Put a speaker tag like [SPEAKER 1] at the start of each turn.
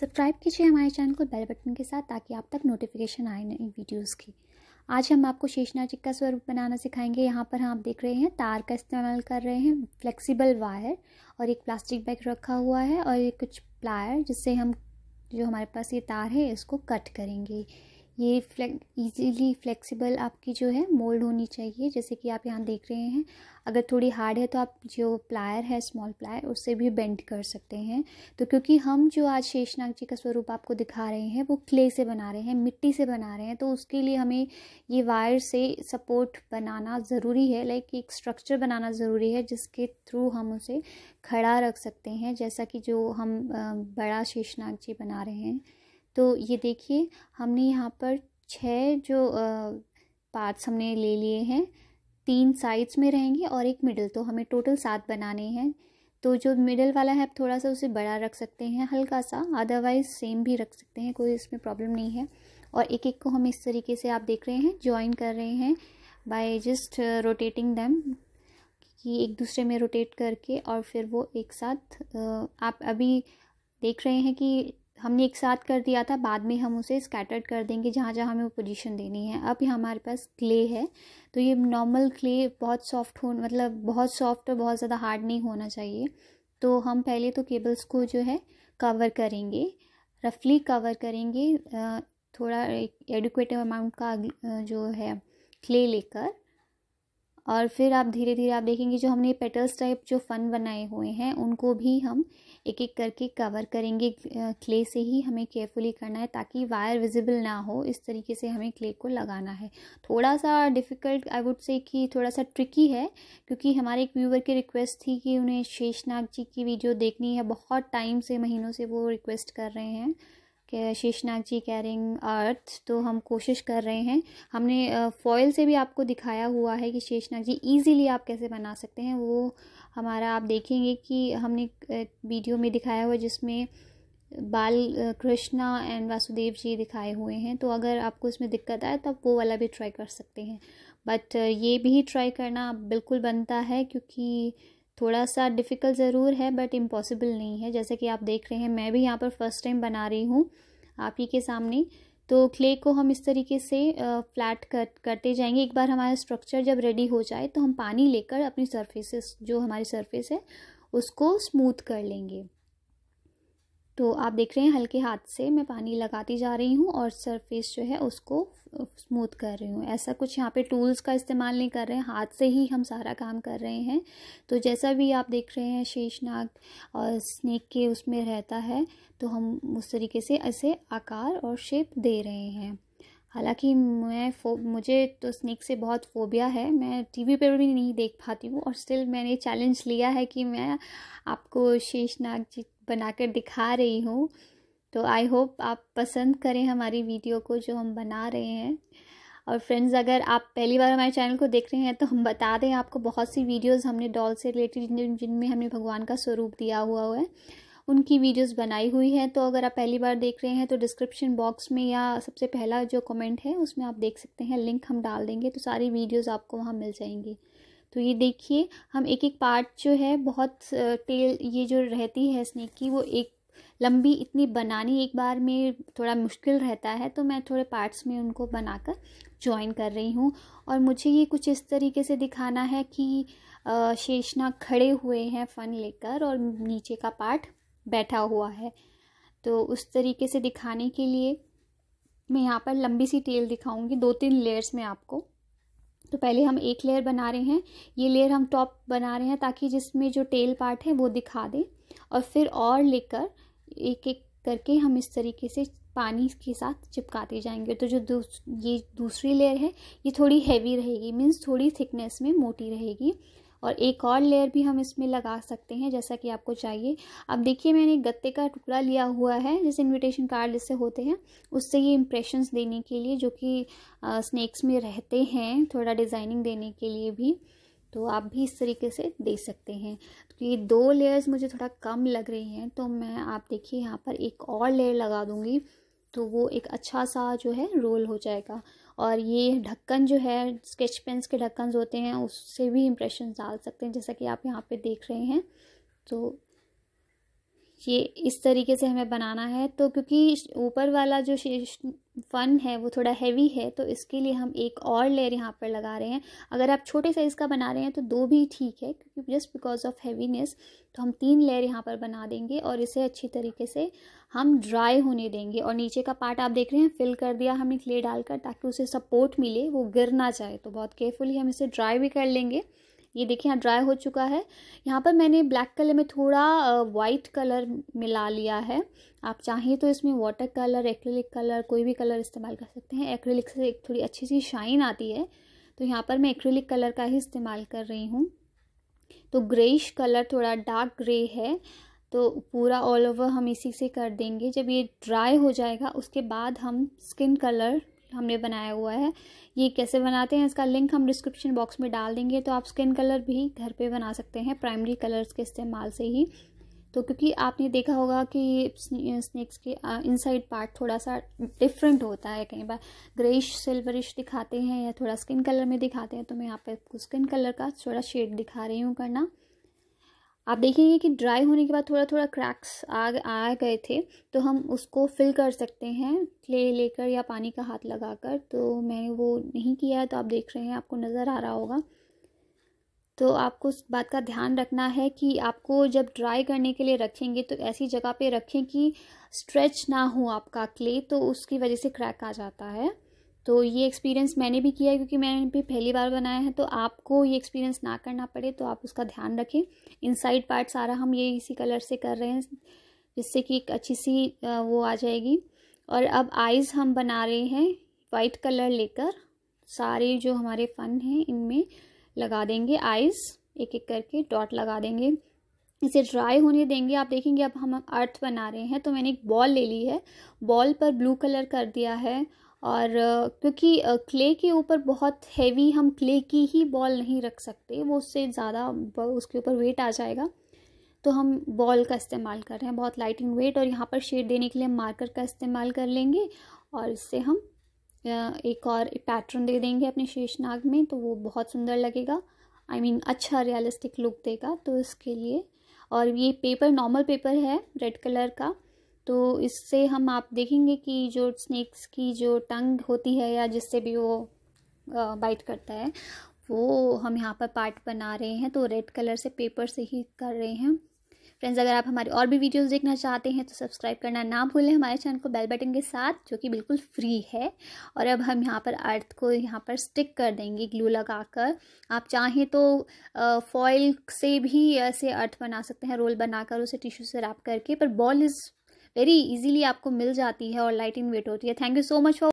[SPEAKER 1] subscribe कीजिए हमारे channel को बेल बटन के साथ ताकि आप तक नोटिफिकेशन आए नई वीडियोज़ की आज हम आपको शेषनाग जी का स्वरूप बनाना सिखाएंगे यहाँ पर हम आप देख रहे हैं तार का इस्तेमाल कर रहे हैं फ्लेक्सिबल वायर और एक प्लास्टिक बैग रखा हुआ है और ये कुछ प्लायर जिससे हम जो हमारे पास ये तार है इसको कट करेंगे ये फ्लेक् ईजीली फ्लेक्सिबल आपकी जो है मोल्ड होनी चाहिए जैसे कि आप यहाँ देख रहे हैं अगर थोड़ी हार्ड है तो आप जो प्लायर है स्मॉल प्लायर उससे भी बेंड कर सकते हैं तो क्योंकि हम जो आज शेषनाग जी का स्वरूप आपको दिखा रहे हैं वो क्ले से बना रहे हैं मिट्टी से बना रहे हैं तो उसके लिए हमें ये वायर से सपोर्ट बनाना ज़रूरी है लाइक एक स्ट्रक्चर बनाना ज़रूरी है जिसके थ्रू हम उसे खड़ा रख सकते हैं जैसा कि जो हम बड़ा शेषनाग जी बना रहे हैं तो ये देखिए हमने यहाँ पर छः जो पार्ट्स हमने ले लिए हैं तीन साइड्स में रहेंगे और एक मिडल तो हमें टोटल सात बनाने हैं तो जो मिडल वाला है आप थोड़ा सा उसे बड़ा रख सकते हैं हल्का सा अदरवाइज सेम भी रख सकते हैं कोई इसमें प्रॉब्लम नहीं है और एक एक को हम इस तरीके से आप देख रहे हैं ज्वाइन कर रहे हैं बाय जस्ट रोटेटिंग दैम कि एक दूसरे में रोटेट करके और फिर वो एक साथ आप अभी देख रहे हैं कि हमने एक साथ कर दिया था बाद में हम उसे स्कैटर्ड कर देंगे जहाँ जहाँ हमें वो पोजीशन देनी है अब यहाँ हमारे पास क्ले है तो ये नॉर्मल क्ले बहुत सॉफ्ट हो मतलब बहुत सॉफ्ट और बहुत ज़्यादा हार्ड नहीं होना चाहिए तो हम पहले तो केबल्स को जो है कवर करेंगे रफली कवर करेंगे थोड़ा एडिक्वेट अमाउंट का जो है क्ले लेकर और फिर आप धीरे धीरे आप देखेंगे जो हमने पेटल्स टाइप जो फन बनाए हुए हैं उनको भी हम एक एक करके कवर करेंगे क्ले से ही हमें केयरफुली करना है ताकि वायर विजिबल ना हो इस तरीके से हमें क्ले को लगाना है थोड़ा सा डिफ़िकल्ट आई वुड से कि थोड़ा सा ट्रिकी है क्योंकि हमारे एक व्यूवर की रिक्वेस्ट थी कि उन्हें शेषनाग जी की वीडियो देखनी है बहुत टाइम से महीनों से वो रिक्वेस्ट कर रहे हैं के शेषनाग जी कैरिंग अर्थ तो हम कोशिश कर रहे हैं हमने फॉयल से भी आपको दिखाया हुआ है कि शेषनाग जी इजीली आप कैसे बना सकते हैं वो हमारा आप देखेंगे कि हमने वीडियो में दिखाया हुआ जिसमें बाल कृष्णा एंड वासुदेव जी दिखाए हुए हैं तो अगर आपको इसमें दिक्कत आए तो आप वो वाला भी ट्राई कर सकते हैं बट ये भी ट्राई करना बिल्कुल बनता है क्योंकि थोड़ा सा डिफ़िकल्ट ज़रूर है बट इम्पॉसिबल नहीं है जैसे कि आप देख रहे हैं मैं भी यहाँ पर फर्स्ट टाइम बना रही हूँ आप ही के सामने तो क्ले को हम इस तरीके से फ्लैट कर करते जाएंगे एक बार हमारा स्ट्रक्चर जब रेडी हो जाए तो हम पानी लेकर अपनी सरफेसेस जो हमारी सरफेस है उसको स्मूथ कर लेंगे तो आप देख रहे हैं हल्के हाथ से मैं पानी लगाती जा रही हूँ और सरफेस जो है उसको स्मूथ कर रही हूँ ऐसा कुछ यहाँ पे टूल्स का इस्तेमाल नहीं कर रहे हैं हाथ से ही हम सारा काम कर रहे हैं तो जैसा भी आप देख रहे हैं शेषनाग और स्नेक के उसमें रहता है तो हम उस तरीके से ऐसे आकार और शेप दे रहे हैं हालांकि मैं फो मुझे तो स्नेक से बहुत फोबिया है मैं टीवी पर भी नहीं देख पाती हूँ और स्टिल मैंने चैलेंज लिया है कि मैं आपको शेषनाग जी बनाकर दिखा रही हूँ तो आई होप आप पसंद करें हमारी वीडियो को जो हम बना रहे हैं और फ्रेंड्स अगर आप पहली बार हमारे चैनल को देख रहे हैं तो हम बता दें आपको बहुत सी वीडियोस हमने डॉल से रिलेटेड जिनमें हमने भगवान का स्वरूप दिया हुआ है उनकी वीडियोस बनाई हुई है तो अगर आप पहली बार देख रहे हैं तो डिस्क्रिप्शन बॉक्स में या सबसे पहला जो कमेंट है उसमें आप देख सकते हैं लिंक हम डाल देंगे तो सारी वीडियोज़ आपको वहाँ मिल जाएंगी तो ये देखिए हम एक एक पार्ट जो है बहुत टेल ये जो रहती है स्नेक की वो एक लंबी इतनी बनानी एक बार में थोड़ा मुश्किल रहता है तो मैं थोड़े पार्ट्स में उनको बनाकर ज्वाइन कर रही हूँ और मुझे ये कुछ इस तरीके से दिखाना है कि शेषना खड़े हुए हैं फन लेकर और नीचे का पार्ट बैठा हुआ है तो उस तरीके से दिखाने के लिए मैं यहाँ पर लंबी सी टेल दिखाऊंगी दो तीन लेयर्स में आपको तो पहले हम एक लेयर बना रहे हैं ये लेयर हम टॉप बना रहे हैं ताकि जिसमें जो टेल पार्ट है वो दिखा दें और फिर और लेकर एक एक करके हम इस तरीके से पानी के साथ चिपकाते जाएंगे तो जो दूस, ये दूसरी लेयर है ये थोड़ी हैवी रहेगी मीन्स थोड़ी थिकनेस में मोटी रहेगी और एक और लेयर भी हम इसमें लगा सकते हैं जैसा कि आपको चाहिए अब देखिए मैंने गत्ते का टुकड़ा लिया हुआ है जैसे इन्विटेशन कार्ड जैसे होते हैं उससे ये इम्प्रेशंस देने के लिए जो कि स्नैक्स में रहते हैं थोड़ा डिज़ाइनिंग देने के लिए भी तो आप भी इस तरीके से दे सकते हैं तो ये दो लेयर्स मुझे थोड़ा कम लग रही हैं तो मैं आप देखिए यहाँ पर एक और लेयर लगा दूँगी तो वो एक अच्छा सा जो है रोल हो जाएगा और ये ढक्कन जो है स्केच पेंस के ढक्कन होते हैं उससे भी इम्प्रेशन डाल सकते हैं जैसा कि आप यहाँ पे देख रहे हैं तो ये इस तरीके से हमें बनाना है तो क्योंकि ऊपर वाला जो फन है वो थोड़ा हैवी है तो इसके लिए हम एक और लेयर यहाँ पर लगा रहे हैं अगर आप छोटे साइज़ का बना रहे हैं तो दो भी ठीक है क्योंकि जस्ट बिकॉज ऑफ हैवीनेस तो हम तीन लेयर यहाँ पर बना देंगे और इसे अच्छी तरीके से हम ड्राई होने देंगे और नीचे का पार्ट आप देख रहे हैं फिल कर दिया हमने क्ले डालकर ताकि उसे सपोर्ट मिले वो गिर ना जाए तो बहुत केयरफुली हम इसे ड्राई भी कर लेंगे ये देखिए यहाँ ड्राई हो चुका है यहाँ पर मैंने ब्लैक कलर में थोड़ा वाइट कलर मिला लिया है आप चाहें तो इसमें वाटर कलर एक्रेलिक कलर कोई भी कलर इस्तेमाल कर सकते हैं एक्रेलिक से एक थोड़ी अच्छी सी शाइन आती है तो यहाँ पर मैं एक्रेलिक कलर का ही इस्तेमाल कर रही हूँ तो ग्रेइश कलर थोड़ा डार्क ग्रे है तो पूरा ऑल ओवर हम इसी से कर देंगे जब ये ड्राई हो जाएगा उसके बाद हम स्किन कलर हमने बनाया हुआ है ये कैसे बनाते हैं इसका लिंक हम डिस्क्रिप्शन बॉक्स में डाल देंगे तो आप स्किन कलर भी घर पे बना सकते हैं प्राइमरी कलर्स के इस्तेमाल से ही तो क्योंकि आपने देखा होगा कि स्नैक्स के इनसाइड पार्ट थोड़ा सा डिफरेंट होता है कई बार ग्रेइश सिल्वरिश दिखाते हैं या थोड़ा स्किन कलर में दिखाते हैं तो मैं यहाँ पे आपको स्किन कलर का थोड़ा शेड दिखा रही हूँ करना आप देखेंगे कि ड्राई होने के बाद थोड़ा थोड़ा क्रैक्स आ आ गए थे तो हम उसको फिल कर सकते हैं क्ले लेकर या पानी का हाथ लगाकर तो मैंने वो नहीं किया है तो आप देख रहे हैं आपको नज़र आ रहा होगा तो आपको उस बात का ध्यान रखना है कि आपको जब ड्राई करने के लिए रखेंगे तो ऐसी जगह पे रखें कि स्ट्रेच ना हो आपका क्ले तो उसकी वजह से क्रैक आ जाता है तो ये एक्सपीरियंस मैंने भी किया है क्योंकि मैंने भी पहली बार बनाया है तो आपको ये एक्सपीरियंस ना करना पड़े तो आप उसका ध्यान रखें इनसाइड पार्ट सारा हम ये इसी कलर से कर रहे हैं जिससे कि एक अच्छी सी वो आ जाएगी और अब आइज़ हम बना रहे हैं वाइट कलर लेकर सारे जो हमारे फन हैं इनमें लगा देंगे आइज़ एक एक करके डॉट लगा देंगे इसे ड्राई होने देंगे आप देखेंगे अब हम अर्थ बना रहे हैं तो मैंने एक बॉल ले ली है बॉल पर ब्लू कलर कर दिया है और क्योंकि क्ले के ऊपर बहुत हैवी हम क्ले की ही बॉल नहीं रख सकते वो उससे ज़्यादा उसके ऊपर वेट आ जाएगा तो हम बॉल का इस्तेमाल कर रहे हैं बहुत लाइटिंग वेट और यहाँ पर शेड देने के लिए हम मार्कर का इस्तेमाल कर लेंगे और इससे हम एक और पैटर्न दे देंगे अपने शेषनाग में तो वो बहुत सुंदर लगेगा आई I मीन mean, अच्छा रियलिस्टिक लुक देगा तो इसके लिए और ये पेपर नॉर्मल पेपर है रेड कलर का तो इससे हम आप देखेंगे कि जो स्नैक्स की जो टंग होती है या जिससे भी वो बाइट करता है वो हम यहाँ पर पार्ट बना रहे हैं तो रेड कलर से पेपर से ही कर रहे हैं फ्रेंड्स अगर आप हमारी और भी वीडियोस देखना चाहते हैं तो सब्सक्राइब करना ना भूलें हमारे चैनल को बेल बटन के साथ जो कि बिल्कुल फ्री है और अब हम यहाँ पर अर्थ को यहाँ पर स्टिक कर देंगे ग्लू लगाकर आप चाहें तो फॉइल से भी ऐसे अर्थ बना सकते हैं रोल बनाकर उसे टिश्यू से रैप करके पर बॉल इज़ वेरी इजीली आपको मिल जाती है और लाइट इन वेट होती है thank you so much for